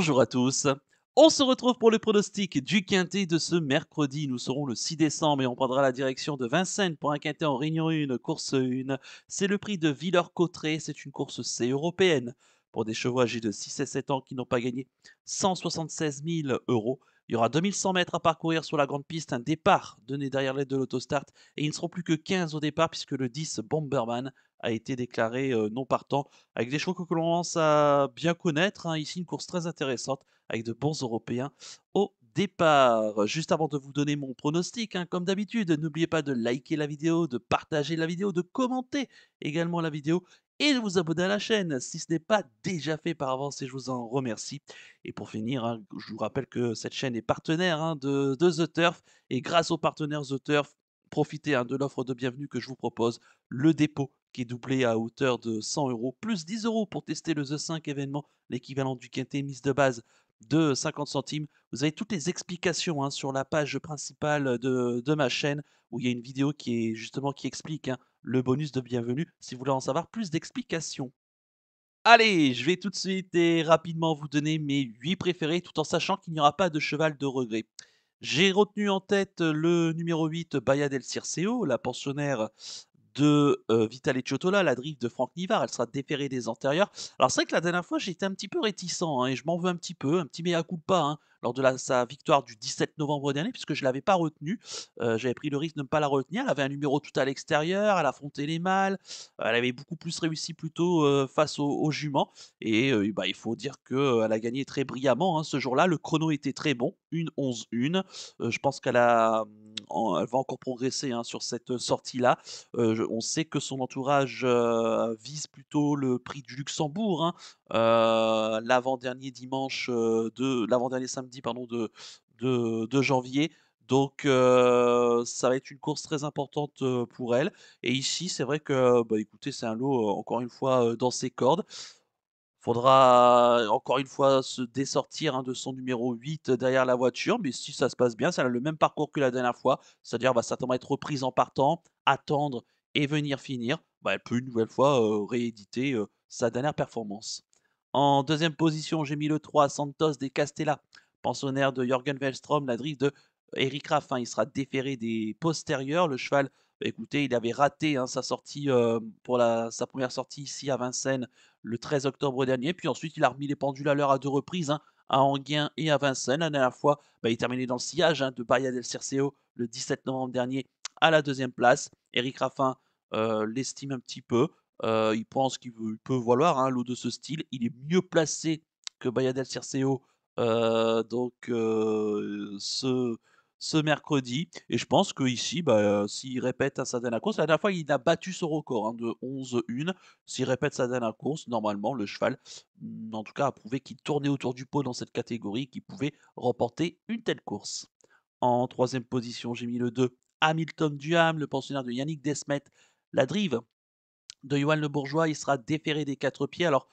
Bonjour à tous. On se retrouve pour le pronostic du quintet de ce mercredi. Nous serons le 6 décembre et on prendra la direction de Vincennes pour un quintet en Réunion 1, course 1. C'est le prix de Villers-Cotterêts. C'est une course C européenne pour des chevaux âgés de 6 et 7 ans qui n'ont pas gagné 176 000 euros. Il y aura 2100 mètres à parcourir sur la grande piste, un départ donné derrière l'aide de l'autostart, et ils ne seront plus que 15 au départ puisque le 10 Bomberman a été déclaré non partant. Avec des chevaux que l'on commence à bien connaître, hein. ici une course très intéressante avec de bons Européens au départ. Juste avant de vous donner mon pronostic, hein, comme d'habitude, n'oubliez pas de liker la vidéo, de partager la vidéo, de commenter également la vidéo et de vous abonner à la chaîne si ce n'est pas déjà fait par avance et je vous en remercie. Et pour finir, hein, je vous rappelle que cette chaîne est partenaire de, de, The Turf et grâce aux partenaires The Turf, profitez de l'offre de bienvenue que je vous propose, le dépôt qui est doublé à hauteur de 100 euros, plus 10 euros pour tester le The 5 événement, l'équivalent du quintet mise de base de 50 centimes. Vous avez toutes les explications hein, sur la page principale de, ma chaîne où il y a une vidéo qui est justement qui explique hein, le bonus de bienvenue si vous voulez en savoir plus d'explications. Allez, je vais tout de suite et rapidement vous donner mes 8 préférés tout en sachant qu'il n'y aura pas de cheval de regret. J'ai retenu en tête le numéro 8, Baya del Circeo, la pensionnaire de et euh, Ciotola, la drift de Franck Nivard, elle sera déférée des antérieurs. Alors c'est vrai que la dernière fois j'étais un petit peu réticent hein, et je m'en veux un petit peu, un petit mea culpa hein, lors de sa victoire du 17 novembre dernier puisque je ne l'avais pas retenue. Euh, j'avais pris le risque de ne pas la retenir. Elle avait un numéro tout à l'extérieur, elle affrontait les mâles, euh, elle avait beaucoup plus réussi plutôt face aux, juments et bah, il faut dire qu'elle a gagné très brillamment hein, ce jour-là. Le chrono était très bon, 1-11-1. je pense qu'elle a hum, elle va encore progresser hein, sur cette euh, sortie-là. Euh, on sait que son entourage euh, vise plutôt le prix du Luxembourg, hein. l'avant-dernier dimanche de l'avant-dernier samedi pardon de, de, janvier. Donc ça va être une course très importante pour elle. Et ici, c'est vrai que, bah, écoutez, c'est un lot, encore une fois, dans ses cordes. Faudra euh, encore une fois se dessortir hein, de son numéro 8 euh, derrière la voiture, mais si ça se passe bien, ça a le même parcours que la dernière fois, c'est-à-dire va bah, certainement être reprise en partant, attendre et venir finir. Bah, elle peut une nouvelle fois euh, rééditer sa dernière performance. En deuxième position, j'ai mis le 3 Santos de Castella, pensionnaire de Jürgen Wellstrom, la drift de Eric Raffin. Il sera déféré des postérieurs. Le cheval bah, écoutez, il avait raté hein, sa sortie euh, pour sa première sortie ici à Vincennes le 13 octobre dernier. Puis ensuite, il a remis les pendules à l'heure à deux reprises, hein, à Enghien et à Vincennes. La dernière fois, bah, il terminait dans le sillage hein, de Bayadel del Cerceo le 17 novembre dernier à la deuxième place. Eric Raffin euh, l'estime un petit peu. Euh, il pense qu'il peut valoir un lot de ce style. Il est mieux placé que Bayadel El Cerceo. donc, ce ce mercredi. Et je pense qu'ici, bah, euh, s'il répète sa dernière course, la dernière fois, il a battu son record hein, de 11-1. S'il répète sa dernière course, normalement, le cheval, mm, en tout cas, a prouvé qu'il tournait autour du pot dans cette catégorie, qu'il pouvait remporter une telle course. En troisième position, j'ai mis le 2, Hamilton Duham, le pensionnaire de Yannick Desmet. La drive de Johan Le Bourgeois, il sera déféré des quatre pieds. Alors,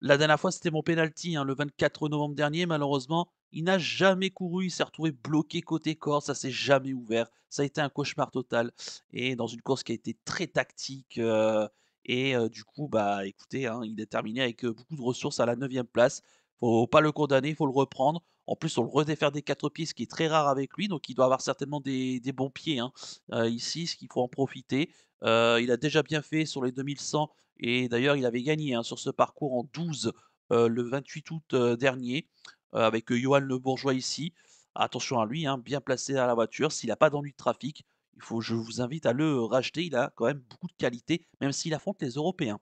la dernière fois, c'était mon penalty, hein, le 24 novembre dernier. Malheureusement, il n'a jamais couru. Il s'est retrouvé bloqué côté corps. Ça s'est jamais ouvert. Ça a été un cauchemar total. Et dans une course qui a été très tactique. Euh, et euh, du coup, bah, écoutez, hein, il est terminé avec euh, beaucoup de ressources à la 9 place. Faut pas le condamner, il faut le reprendre. En plus, on le redéfère des quatre pieds, ce qui est très rare avec lui, donc il doit avoir certainement des, bons pieds hein. euh, ici, ce qu'il faut en profiter. Euh, il a déjà bien fait sur les 2100, et d'ailleurs, il avait gagné hein, sur ce parcours en 12 euh, le 28 août dernier, avec Johan Le Bourgeois ici. Attention à lui, hein, bien placé à la voiture. S'il n'a pas d'ennui de trafic, il faut, je vous invite à le racheter. Il a quand même beaucoup de qualité, même s'il affronte les Européens.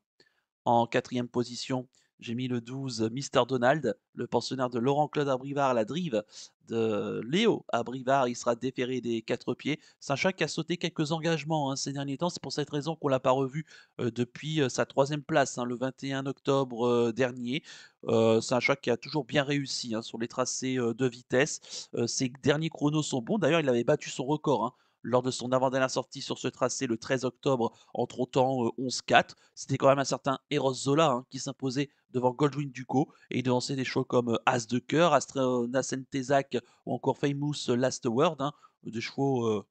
En quatrième position, j'ai mis le 12 euh, Mister Donald, le pensionnaire de Laurent-Claude Abrivard la drive de Léo Abrivard. Il sera déféré des quatre pieds. saint qui a sauté quelques engagements hein, ces derniers temps. C'est pour cette raison qu'on ne l'a pas revu euh, depuis euh, sa troisième place hein, le 21 octobre dernier. saint qui a toujours bien réussi hein, sur les tracés de vitesse. ses derniers chronos sont bons. D'ailleurs, il avait battu son record lors de son avant-dernière sortie sur ce tracé le 13 octobre, entre autant 11-4. Euh, c'était quand même un certain Eros Zola hein, qui s'imposait devant Goldwyn Duco et il devançait des shows comme euh, As de Cœur, euh, Nassen ou encore Famous Last Word, hein, des chevaux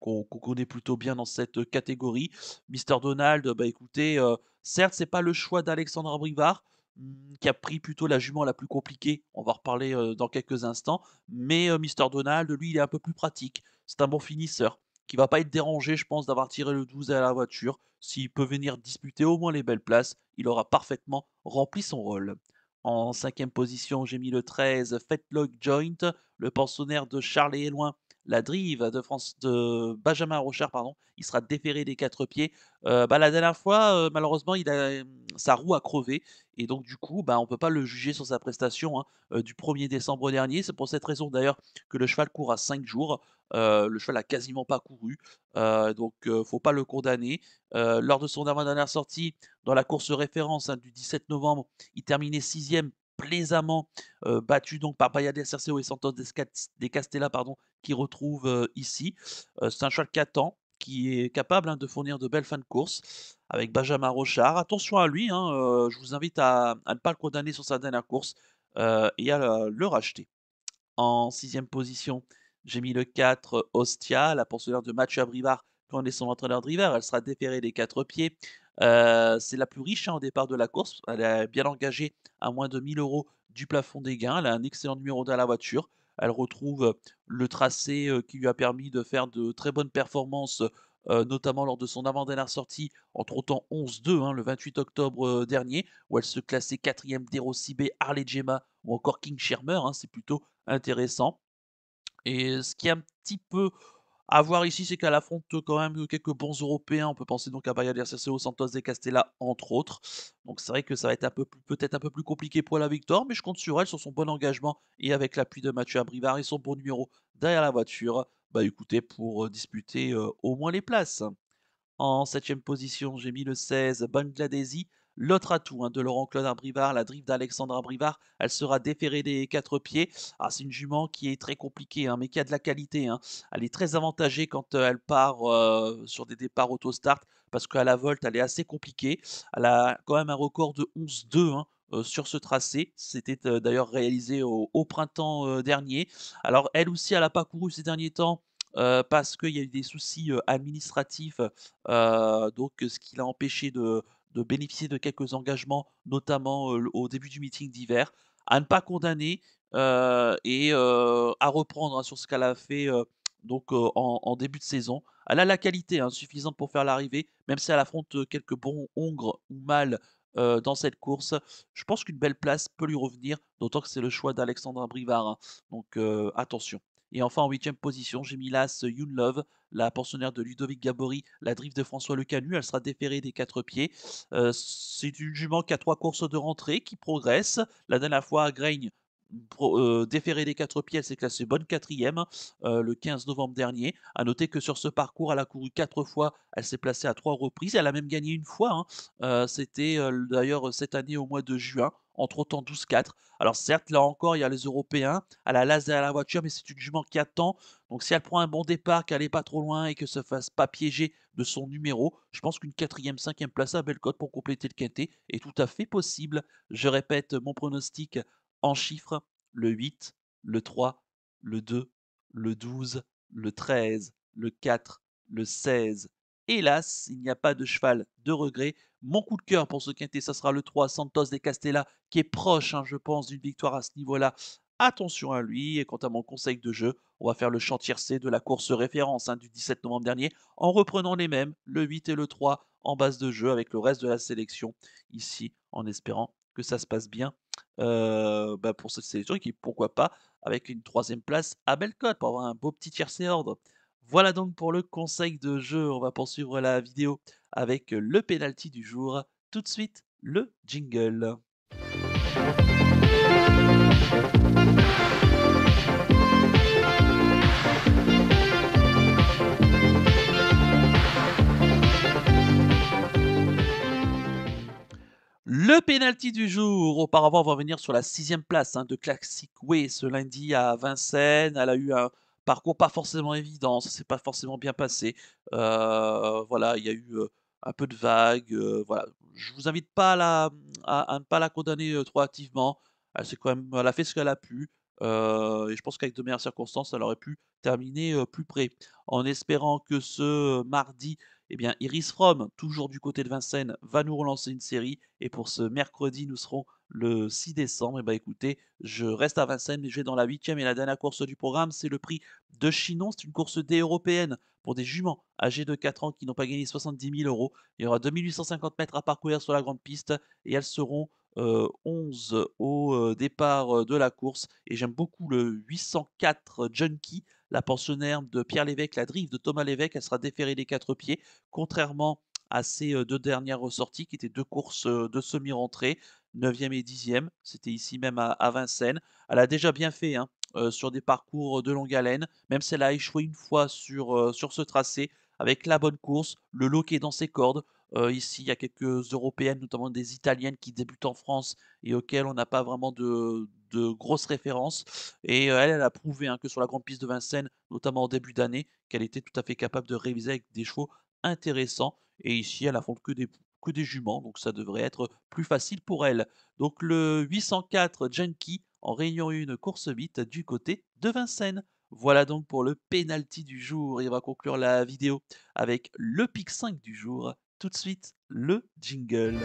qu'on connaît plutôt bien dans cette catégorie. Mister Donald, bah écoutez, certes, c'est pas le choix d'Alexandre Brivard hmm, qui a pris plutôt la jument la plus compliquée. On va reparler dans quelques instants. Mais Mr Donald, lui, il est un peu plus pratique c'est un bon finisseur qui va pas être dérangé, je pense, d'avoir tiré le 12 à la voiture. S'il peut venir disputer au moins les belles places, il aura parfaitement rempli son rôle. En cinquième position, j'ai mis le 13 Fetlock Joint, le pensionnaire de Charles et la drive de, France, de Benjamin Rochard, pardon, il sera déféré des quatre pieds. Euh, bah, la dernière fois, euh, malheureusement, il a, sa roue a crevé et donc du coup, bah, on ne peut pas le juger sur sa prestation hein, euh, du 1er décembre dernier. C'est pour cette raison d'ailleurs que le cheval court à 5 jours. le cheval a quasiment pas couru, donc ne faut pas le condamner. lors de son avant-dernière sortie dans la course référence hein, du 17 novembre, il terminait 6 plaisamment battu donc par Bahia de Cerceo et Santos des Castella pardon, qui retrouve ici. saint c'est un qui est capable hein, de fournir de belles fins de course avec Benjamin Rochard. Attention à lui, hein, je vous invite à, ne pas le condamner sur sa dernière course et à le, racheter. En sixième position, j'ai mis le 4 Ostia, la pensionnaire de Mathieu Abrivard quand est son entraîneur driver, Elle sera déférée des quatre pieds. Euh, c'est la plus riche en hein, au départ de la course. Elle est bien engagée à moins de 1000 euros du plafond des gains. Elle a un excellent numéro dans la voiture. Elle retrouve euh, le tracé euh, qui lui a permis de faire de très bonnes performances, notamment lors de son avant-dernière sortie entre temps 11-2 hein, le 28 octobre dernier, où elle se classait quatrième d'Erosibé, Harley Gemma ou encore King Shermer. Hein, c'est plutôt intéressant. Et ce qui est un petit peu à voir ici, c'est qu'elle affronte quand même quelques bons Européens. On peut penser donc à Bayer Santos de Castella, entre autres. Donc c'est vrai que ça va être peut-être un peu plus compliqué pour la victoire, mais je compte sur elle, sur son bon engagement et avec l'appui de Mathieu Abrivar et son bon numéro derrière la voiture. Bah écoutez, pour disputer au moins les places. En septième position, j'ai mis le 16 Bangladesi L'autre atout hein, de Laurent-Claude Abrivard, la drift d'Alexandre Abrivard, elle sera déférée des quatre pieds. Ah, c'est une jument qui est très compliquée, hein, mais qui a de la qualité. Hein. Elle est très avantagée quand euh, elle part euh, sur des départs auto-start, parce qu'à la volte, elle est assez compliquée. Elle a quand même un record de 11-2 euh, sur ce tracé. C'était d'ailleurs réalisé au, printemps dernier. Alors elle aussi, elle n'a pas couru ces derniers temps. parce qu'il y a eu des soucis administratifs, donc ce qui l'a empêché de, de bénéficier de quelques engagements, notamment au début du meeting d'hiver, à ne pas condamner et à reprendre hein, sur ce qu'elle a fait donc en, début de saison. Elle a la qualité hein, suffisante pour faire l'arrivée, même si elle affronte quelques bons hongres ou mal dans cette course. Je pense qu'une belle place peut lui revenir, d'autant que c'est le choix d'Alexandre Brivard. Hein. Donc attention. Et enfin, en huitième position, j'ai mis l'As Love, la pensionnaire de Ludovic Gabory, la drift de François Le Canu. Elle sera déférée des quatre pieds. Euh, c'est une jument qui a trois courses de rentrée, qui progresse. La dernière fois, à Grain, euh, déférée des quatre pieds, elle s'est classée bonne quatrième euh, le 15 novembre dernier. À noter que sur ce parcours, elle a couru quatre fois, elle s'est placée à trois reprises. Elle a même gagné une fois. Hein. C'était d'ailleurs cette année au mois de juin entre-temps 12-4. Alors certes, là encore, il y a les Européens, elle a laser à la voiture, mais c'est une jument qui attend. Donc si elle prend un bon départ, qu'elle n'est pas trop loin et que se fasse pas piéger de son numéro, je pense qu'une quatrième, cinquième place à Belcote pour compléter le quintet est tout à fait possible. Je répète mon pronostic en chiffres, le 8, le 3, le 2, le 12, le 13, le 4, le 16, Hélas, il n'y a pas de cheval de regret. Mon coup de cœur pour ce quintet, ça sera le 3 Santos de Castella, qui est proche, hein, je pense, d'une victoire à ce niveau-là. Attention à lui. Et quant à mon conseil de jeu, on va faire le chantier C de la course référence hein, du 17 novembre dernier, en reprenant les mêmes, le 8 et le 3, en base de jeu avec le reste de la sélection, ici, en espérant que ça se passe bien euh, bah, pour cette sélection et qui, pourquoi pas, avec une troisième place à Belcote pour avoir un beau petit tiercé ordre. Voilà donc pour le conseil de jeu. On va poursuivre la vidéo avec le penalty du jour. Tout de suite, le jingle. Le pénalty du jour. Auparavant, on va venir sur la sixième place hein, de Classic Way ce lundi à Vincennes. Elle a eu un, parcours pas forcément évident, ça s'est pas forcément bien passé. Euh, voilà, il y a eu euh, un peu de vagues, euh, voilà, je vous invite pas à, ne pas la condamner trop activement. Elle, quand même, elle a fait ce qu'elle a pu. et je pense qu'avec de meilleures circonstances, elle aurait pu terminer plus près. En espérant que ce mardi, eh bien, Iris From, toujours du côté de Vincennes, va nous relancer une série. Et pour ce mercredi, nous serons le 6 décembre. Et eh ben, écoutez, je reste à Vincennes, mais je vais dans la huitième et la dernière course du programme. C'est le prix de Chinon. C'est une course D européenne pour des juments âgés de 4 ans qui n'ont pas gagné 70 000 euros. Il y aura 2850 mètres à parcourir sur la grande piste et elles seront 11 euh, au euh, départ euh, de la course. Et j'aime beaucoup le 804 Junkie, la pensionnaire de Pierre Lévesque, la drive de Thomas Lévesque. Elle sera déférée des quatre pieds, contrairement à ces deux dernières ressorties qui étaient deux courses de semi-rentrée. 9e et 10e. C'était ici même à, Vincennes. Elle a déjà bien fait hein, euh, sur des parcours de longue haleine, même si elle a échoué une fois sur, euh, sur ce tracé, avec la bonne course, le lot qui est dans ses cordes. Euh, ici, il y a quelques Européennes, notamment des Italiennes qui débutent en France et auxquelles on n'a pas vraiment de, grosses références. Et elle, elle a prouvé hein, que sur la grande piste de Vincennes, notamment au début d'année, qu'elle était tout à fait capable de réviser avec des chevaux intéressants. Et ici, elle affronte que des, des juments, donc ça devrait être plus facile pour elle. Donc le 804 Junkie en réunion une course vite du côté de Vincennes. Voilà donc pour le penalty du jour. on va conclure la vidéo avec le pic 5 du jour. Tout de suite, le jingle.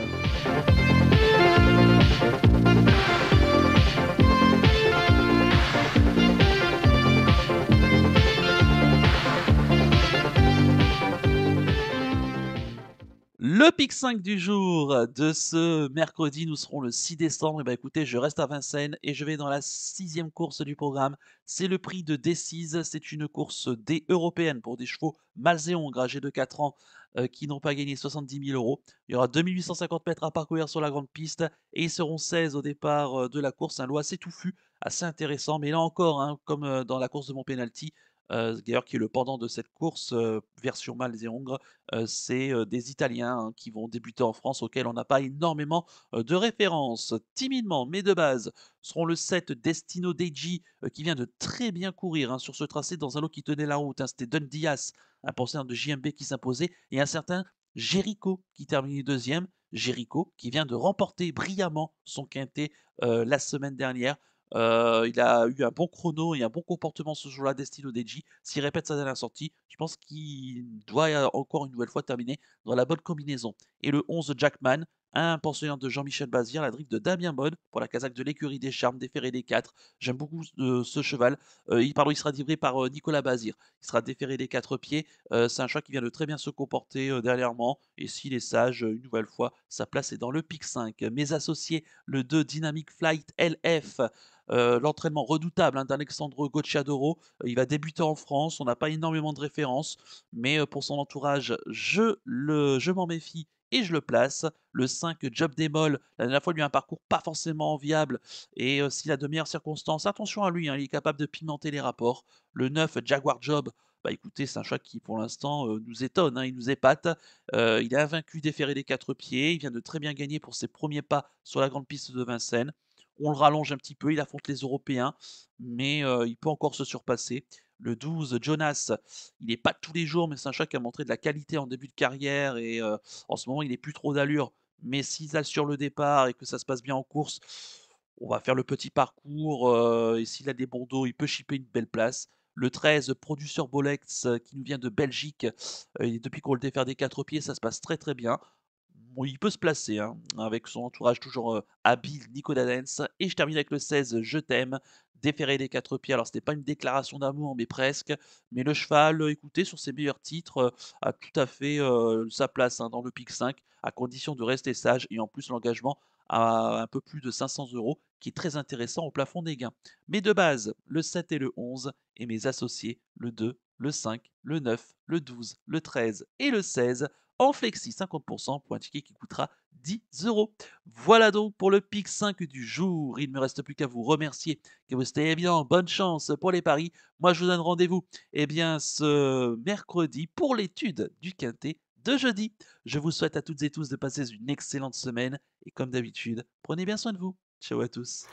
Le Pic 5 du jour de ce mercredi, nous serons le 6 décembre. Et eh ben, écoutez, je reste à Vincennes et je vais dans la sixième course du programme. C'est le prix de Décise. C'est une course D européenne pour des chevaux malzéons gragés de 4 ans euh, qui n'ont pas gagné 70 000 euros. Il y aura 2850 mètres à parcourir sur la grande piste et ils seront 16 au départ euh, de la course. Un lot assez touffu, assez intéressant. Mais là encore, hein, comme euh, dans la course de mon penalty, euh, d'ailleurs qui est le pendant de cette course euh, version sur et euh, c'est des Italiens hein, qui vont débuter en France, auxquels on n'a pas énormément de références. Timidement, mais de base, seront le 7 Destino Deji, qui vient de très bien courir hein, sur ce tracé dans un lot qui tenait la route. Hein. C'était Don Diaz, un pensionnaire de JMB qui s'imposait, et un certain Jericho qui termine deuxième. Jericho qui vient de remporter brillamment son quintet la semaine dernière. Euh, il a eu un bon chrono et un bon comportement ce jour-là, Destino Deji. S'il répète sa dernière sortie, je pense qu'il doit encore une nouvelle fois terminer dans la bonne combinaison. Et le 11 Jackman, un pensionnaire de Jean-Michel Bazir, la drift de Damien Bonne pour la casaque de l'écurie des Charmes, déféré des 4. J'aime beaucoup ce euh, cheval. Euh, il, il sera livré par euh, Nicolas Bazir. Il sera déféré des 4 pieds. c'est un choix qui vient de très bien se comporter dernièrement. Et s'il est sage, une nouvelle fois, sa place est dans le pic 5. Mes associés, le 2 Dynamic Flight LF. l'entraînement redoutable hein, d'Alexandre Gocciadoro. il va débuter en France, on n'a pas énormément de références, mais pour son entourage, je, le, je m'en méfie et je le place. Le 5, Job Démol, la dernière fois, lui a un parcours pas forcément enviable, et euh, si la a de meilleures attention à lui, hein, il est capable de pimenter les rapports. Le 9, Jaguar Job, bah écoutez, c'est un choix qui pour l'instant euh, nous étonne, hein, il nous épate. Euh, il a vaincu déféré des quatre pieds, il vient de très bien gagner pour ses premiers pas sur la grande piste de Vincennes. On le rallonge un petit peu, il affronte les Européens, mais il peut encore se surpasser le 12 Jonas. Il n'est pas tous les jours, mais c'est un chat qui a montré de la qualité en début de carrière et euh, en ce moment, il n'est plus trop d'allure. Mais s'il assure le départ et que ça se passe bien en course, on va faire le petit parcours euh, et s'il a des bons dos, il peut chipper une belle place. Le 13, Produceur Bolex, euh, qui nous vient de Belgique. Et depuis qu'on le défère des quatre pieds, ça se passe très très bien. il peut se placer hein, avec son entourage toujours habile, Nico Dadens. Et je termine avec le 16, Je t'aime, déféré des quatre pieds. Alors, ce n'était pas une déclaration d'amour, mais presque. Mais le cheval, euh, écoutez, sur ses meilleurs titres, euh, a tout à fait euh, sa place hein, dans le PIC 5, à condition de rester sage. Et en plus, l'engagement à un peu plus de 500 euros, qui est très intéressant au plafond des gains. Mais de base, le 7 et le 11, et mes associés, le 2, le 5, le 9, le 12, le 13 et le 16, en flexi 50% pour un ticket qui coûtera 10 euros. Voilà donc pour le PIC 5 du jour. Il ne me reste plus qu'à vous remercier, que vous soyez bien, bonne chance pour les paris. Moi, je vous donne rendez-vous eh bien, ce mercredi pour l'étude du Quintet de jeudi. Je vous souhaite à toutes et tous de passer une excellente semaine et comme d'habitude, prenez bien soin de vous. Ciao à tous.